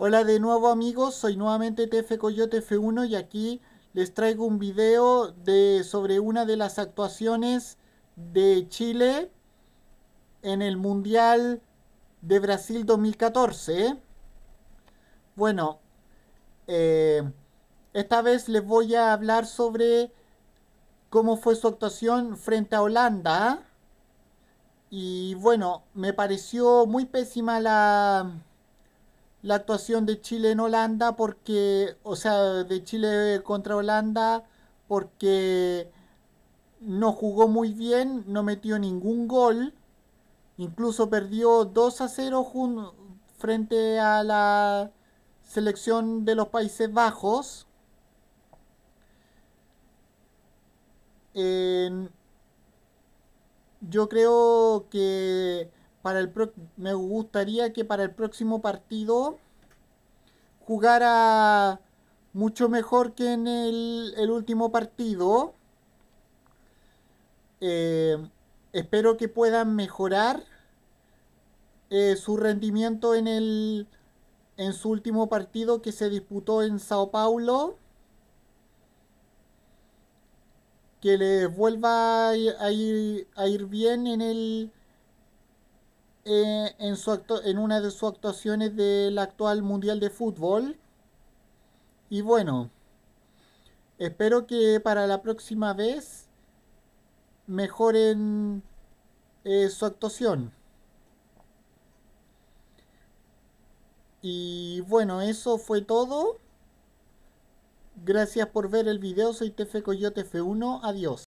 Hola de nuevo amigos, soy nuevamente TF Coyote F1 y aquí les traigo un video de, sobre una de las actuaciones de Chile en el Mundial de Brasil 2014. ¿eh? Bueno, eh, esta vez les voy a hablar sobre cómo fue su actuación frente a Holanda. ¿ah? Y bueno, me pareció muy pésima la la actuación de Chile en Holanda porque, o sea, de Chile contra Holanda porque no jugó muy bien, no metió ningún gol, incluso perdió 2 a 0 frente a la selección de los Países Bajos. yo creo que el me gustaría que para el próximo partido jugara mucho mejor que en el, el último partido. Eh, espero que puedan mejorar eh, su rendimiento en el en su último partido que se disputó en Sao Paulo. Que les vuelva a ir, a ir bien en el eh, en, su en una de sus actuaciones del actual Mundial de Fútbol. Y bueno, espero que para la próxima vez mejoren eh, su actuación. Y bueno, eso fue todo. Gracias por ver el video, soy Tefe Coyote F1, adiós.